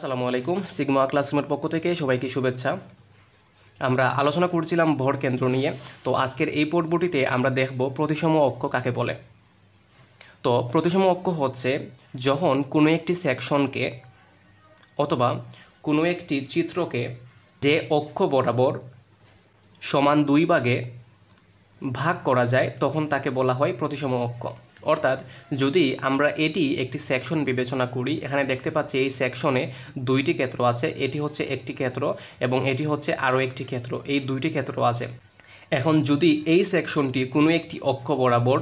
আসসালামু আলাইকুম সিগমা ক্লাসরুমের পক্ষ থেকে সবাইকে শুভেচ্ছা আমরা আলোচনা করছিলাম ভর কেন্দ্র নিয়ে তো আজকের এই পর্বটিতে আমরা দেখব প্রতিসম অক্ষ কাকে বলে তো প্রতিসম অক্ষ হচ্ছে যখন কোনো একটি সেকশনকে অথবা কোনো একটি চিত্রকে যে অক্ষ বরাবর সমান দুই ভাগে ভাগ করা যায় তখন তাকে বলা হয় প্রতিসম অক্ষ অর্থাৎ যদি আমরা এটি একটি সেকশন বিবেচনা করি এখানে দেখতে পাচ্ছি এই সেকশনে দুইটি ক্ষেত্র আছে এটি হচ্ছে একটি ক্ষেত্র এবং এটি হচ্ছে আরও একটি ক্ষেত্র এই দুইটি ক্ষেত্র আছে এখন যদি এই সেকশনটি কোনো একটি অক্ষ বরাবর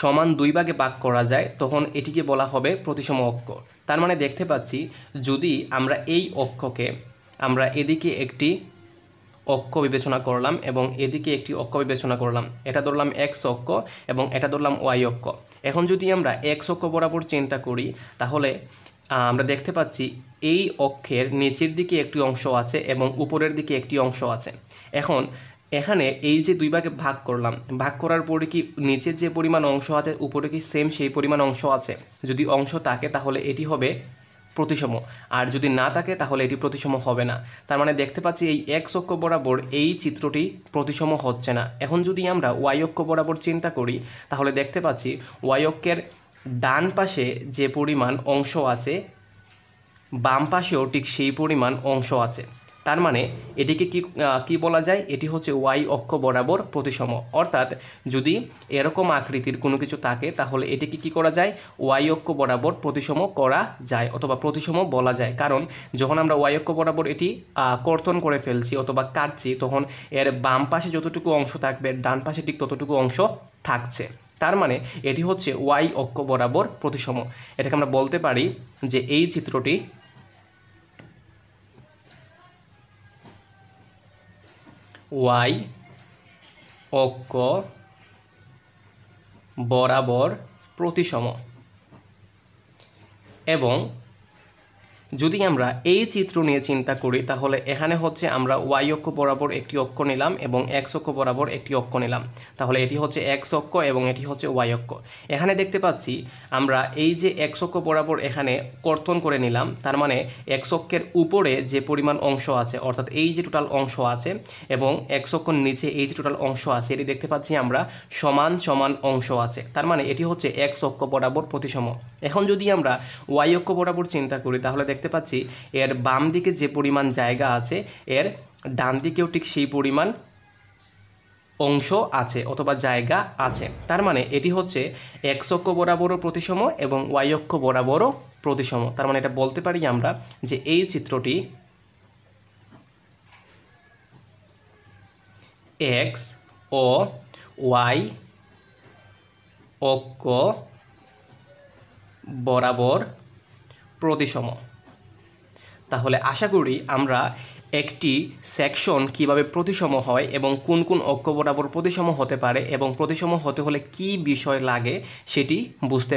সমান দুই ভাগে ভাগ করা যায় তখন এটিকে বলা হবে প্রতিসম অক্ষ তার মানে দেখতে পাচ্ছি যদি আমরা এই অক্ষকে আমরা এদিকে একটি অক্ষ বিবেচনা করলাম এবং এদিকে একটি অক্ষ বিবেচনা করলাম এটা ধরলাম এক্স অক্ষ এবং এটা ধরলাম ওয়াই অক্ষ এখন যদি আমরা এক্স অক্ষ বরাবর চিন্তা করি তাহলে আমরা দেখতে পাচ্ছি এই অক্ষের নিচের দিকে একটি অংশ আছে এবং উপরের দিকে একটি অংশ আছে এখন এখানে এই যে দুই ভাগে ভাগ করলাম ভাগ করার পরে কি নিচের যে পরিমাণ অংশ আছে উপরে কি সেম সেই পরিমাণ অংশ আছে যদি অংশ থাকে তাহলে এটি হবে প্রতিসম আর যদি না থাকে তাহলে এটি প্রতিসম হবে না তার মানে দেখতে পাচ্ছি এই এক্স অক্ষ বরাবর এই চিত্রটি প্রতিসম হচ্ছে না এখন যদি আমরা ওয়াই অক্ষ বরাবর চিন্তা করি তাহলে দেখতে পাচ্ছি ওয়াই অক্ষের ডান পাশে যে পরিমাণ অংশ আছে বাম পাশেও ঠিক সেই পরিমাণ অংশ আছে তার মানে এটিকে কি কি বলা যায় এটি হচ্ছে ওয়াই অক্ষ বরাবর প্রতিসম অর্থাৎ যদি এরকম আকৃতির কোনো কিছু থাকে তাহলে এটিকে কি করা যায় ওয়াই অক্ষ বরাবর প্রতিসম করা যায় অথবা প্রতিসম বলা যায় কারণ যখন আমরা ওয়াই অক্ষ বরাবর এটি কর্তন করে ফেলছি অথবা কাটছি তখন এর বাম পাশে যতটুকু অংশ থাকবে ডান পাশে ঠিক ততটুকু অংশ থাকছে তার মানে এটি হচ্ছে ওয়াই অক্ষ বরাবর প্রতিসম এটাকে আমরা বলতে পারি যে এই চিত্রটি ওয়াই অক্ষ বরাবর প্রতিসম এবং যদি আমরা এই চিত্র নিয়ে চিন্তা করি তাহলে এখানে হচ্ছে আমরা ওয়াই অক্ষ বরাবর একটি অক্ষ নিলাম এবং এক্স অক্ষ বরাবর একটি অক্ষ নিলাম তাহলে এটি হচ্ছে এক্স অক্ষ এবং এটি হচ্ছে ওয়াই অক্ষ এখানে দেখতে পাচ্ছি আমরা এই যে এক্স অক্ষ বরাবর এখানে কর্তন করে নিলাম তার মানে এক্স অক্ষের উপরে যে পরিমাণ অংশ আছে অর্থাৎ এই যে টোটাল অংশ আছে এবং এক্স অক্ষর নিচে এই যে টোটাল অংশ আছে এটি দেখতে পাচ্ছি আমরা সমান সমান অংশ আছে তার মানে এটি হচ্ছে এক্স অক্ষ বরাবর প্রতিসম এখন যদি আমরা ওয়াই অক্ষ বরাবর চিন্তা করি তাহলে দেখ দেখতে পাচ্ছি এর বাম দিকে যে পরিমাণ জায়গা আছে এর ডান দিকেও ঠিক সেই পরিমাণ অংশ আছে অথবা জায়গা আছে তার মানে এটি হচ্ছে এক্স অক্ষ বরাবরও প্রতিসম এবং ওয়াই অক্ষ বরাবরও প্রতিসম তার মানে এটা বলতে পারি আমরা যে এই চিত্রটি এক্স ও ওয়াই অক্ষ বরাবর প্রতিসম তাহলে আশা করি আমরা একটি সেকশন কিভাবে প্রতিসম হয় এবং কোন কোন অক্ষ বরাবর প্রতিসম হতে পারে এবং প্রতিসম হতে হলে কি বিষয় লাগে সেটি বুঝতে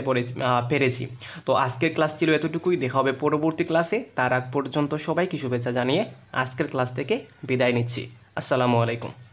পেরেছি তো আজকের ক্লাস ছিল এতটুকুই দেখা হবে পরবর্তী ক্লাসে তার আগ পর্যন্ত সবাইকে শুভেচ্ছা জানিয়ে আজকের ক্লাস থেকে বিদায় নিচ্ছি আসসালামু আলাইকুম